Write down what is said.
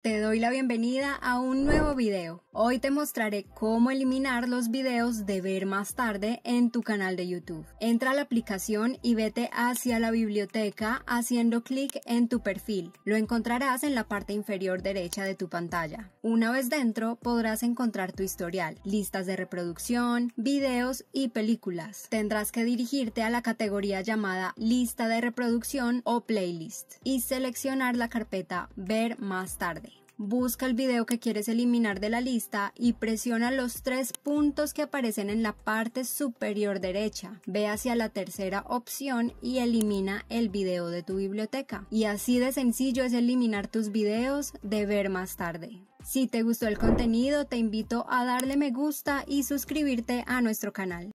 Te doy la bienvenida a un nuevo video. Hoy te mostraré cómo eliminar los videos de ver más tarde en tu canal de YouTube. Entra a la aplicación y vete hacia la biblioteca haciendo clic en tu perfil. Lo encontrarás en la parte inferior derecha de tu pantalla. Una vez dentro podrás encontrar tu historial, listas de reproducción, videos y películas. Tendrás que dirigirte a la categoría llamada lista de reproducción o playlist y seleccionar la carpeta ver más tarde busca el video que quieres eliminar de la lista y presiona los tres puntos que aparecen en la parte superior derecha. Ve hacia la tercera opción y elimina el video de tu biblioteca. Y así de sencillo es eliminar tus videos de ver más tarde. Si te gustó el contenido, te invito a darle me gusta y suscribirte a nuestro canal.